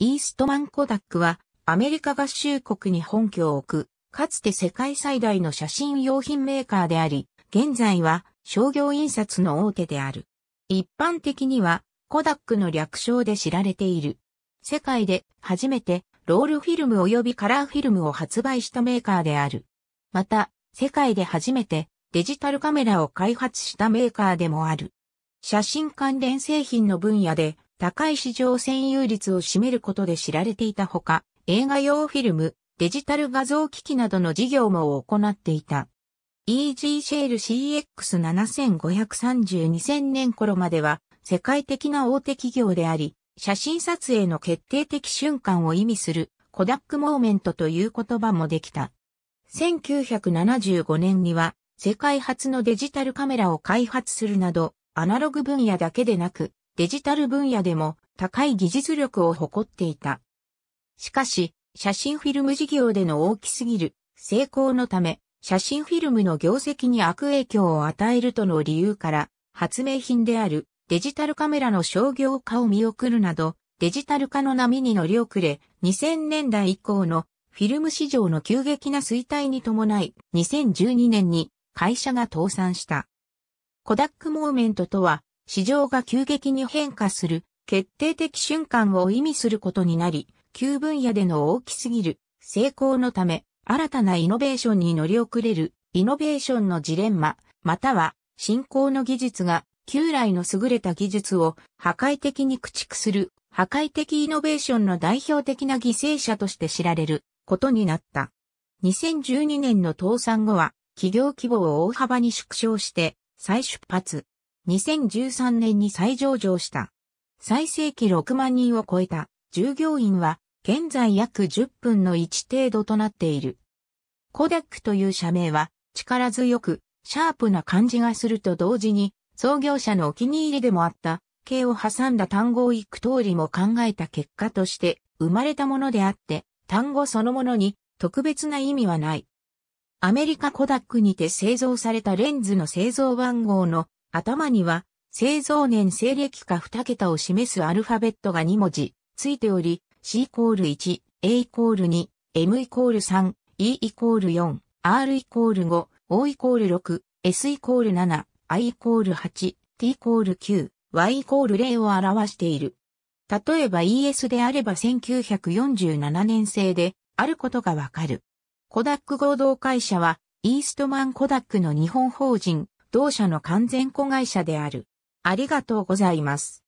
イーストマンコダックは、アメリカ合衆国に本拠を置く、かつて世界最大の写真用品メーカーであり、現在は商業印刷の大手である。一般的には、コダックの略称で知られている。世界で初めてロールフィルム及びカラーフィルムを発売したメーカーである。また、世界で初めてデジタルカメラを開発したメーカーでもある。写真関連製品の分野で高い市場占有率を占めることで知られていたほか、映画用フィルム、デジタル画像機器などの事業も行っていた。EG シェール CX75302000 年頃までは世界的な大手企業であり、写真撮影の決定的瞬間を意味するコダックモーメントという言葉もできた。1975年には世界初のデジタルカメラを開発するなど、アナログ分野だけでなく、デジタル分野でも高い技術力を誇っていた。しかし、写真フィルム事業での大きすぎる成功のため、写真フィルムの業績に悪影響を与えるとの理由から、発明品であるデジタルカメラの商業化を見送るなど、デジタル化の波に乗り遅れ、2000年代以降のフィルム市場の急激な衰退に伴い、2012年に会社が倒産した。コダックモーメントとは、市場が急激に変化する決定的瞬間を意味することになり、旧分野での大きすぎる成功のため、新たなイノベーションに乗り遅れるイノベーションのジレンマ、または新興の技術が旧来の優れた技術を破壊的に駆逐する破壊的イノベーションの代表的な犠牲者として知られることになった。2012年の倒産後は企業規模を大幅に縮小して再出発。2013年に再上場した。最盛期6万人を超えた従業員は現在約10分の1程度となっている。コダックという社名は力強くシャープな感じがすると同時に創業者のお気に入りでもあった形を挟んだ単語をく通りも考えた結果として生まれたものであって単語そのものに特別な意味はない。アメリカコダックにて製造されたレンズの製造番号の頭には、製造年西暦か2桁を示すアルファベットが2文字、ついており、C イコール1、A イコール2、M イコール3、E イコール4、R イコール5、O イコール6、S イコール7、I イコール8、T イコール9、Y イコール0を表している。例えば ES であれば1947年製であることがわかる。コダック合同会社はイーストマンコダックの日本法人同社の完全子会社である。ありがとうございます。